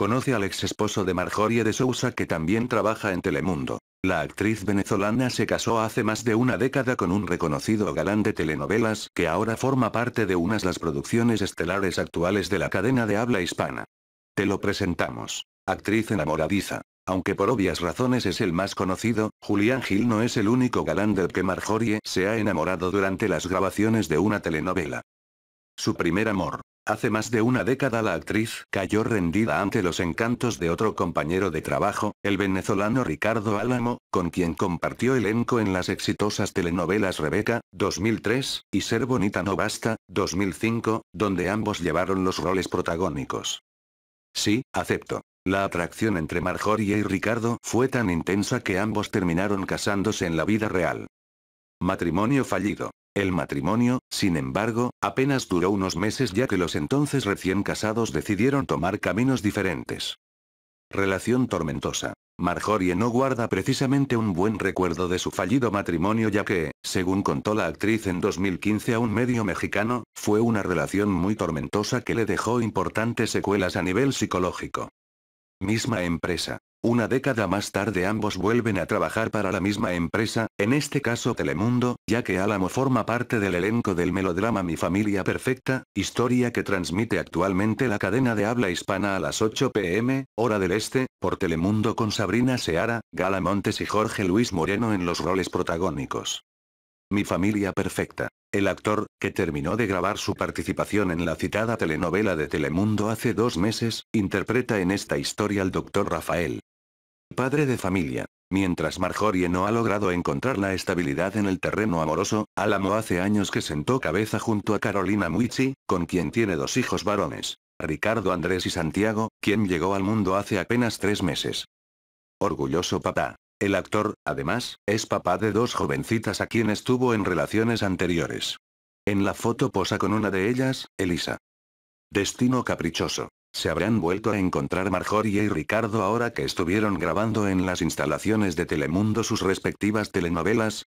Conoce al ex esposo de Marjorie de Sousa que también trabaja en Telemundo. La actriz venezolana se casó hace más de una década con un reconocido galán de telenovelas que ahora forma parte de unas las producciones estelares actuales de la cadena de habla hispana. Te lo presentamos. Actriz enamoradiza. Aunque por obvias razones es el más conocido, Julián Gil no es el único galán del que Marjorie se ha enamorado durante las grabaciones de una telenovela. Su primer amor. Hace más de una década la actriz cayó rendida ante los encantos de otro compañero de trabajo, el venezolano Ricardo Álamo, con quien compartió elenco en las exitosas telenovelas Rebeca, 2003, y Ser Bonita No Basta, 2005, donde ambos llevaron los roles protagónicos. Sí, acepto. La atracción entre Marjorie y Ricardo fue tan intensa que ambos terminaron casándose en la vida real. Matrimonio fallido. El matrimonio, sin embargo, apenas duró unos meses ya que los entonces recién casados decidieron tomar caminos diferentes. Relación tormentosa. Marjorie no guarda precisamente un buen recuerdo de su fallido matrimonio ya que, según contó la actriz en 2015 a un medio mexicano, fue una relación muy tormentosa que le dejó importantes secuelas a nivel psicológico. Misma empresa. Una década más tarde ambos vuelven a trabajar para la misma empresa, en este caso Telemundo, ya que Álamo forma parte del elenco del melodrama Mi Familia Perfecta, historia que transmite actualmente la cadena de habla hispana a las 8 pm, hora del este, por Telemundo con Sabrina Seara, Gala Montes y Jorge Luis Moreno en los roles protagónicos. Mi Familia Perfecta. El actor, que terminó de grabar su participación en la citada telenovela de Telemundo hace dos meses, interpreta en esta historia al doctor Rafael, padre de familia. Mientras Marjorie no ha logrado encontrar la estabilidad en el terreno amoroso, Álamo hace años que sentó cabeza junto a Carolina Muichi, con quien tiene dos hijos varones. Ricardo Andrés y Santiago, quien llegó al mundo hace apenas tres meses. Orgulloso papá. El actor, además, es papá de dos jovencitas a quien estuvo en relaciones anteriores. En la foto posa con una de ellas, Elisa. Destino caprichoso. Se habrán vuelto a encontrar Marjorie y Ricardo ahora que estuvieron grabando en las instalaciones de Telemundo sus respectivas telenovelas,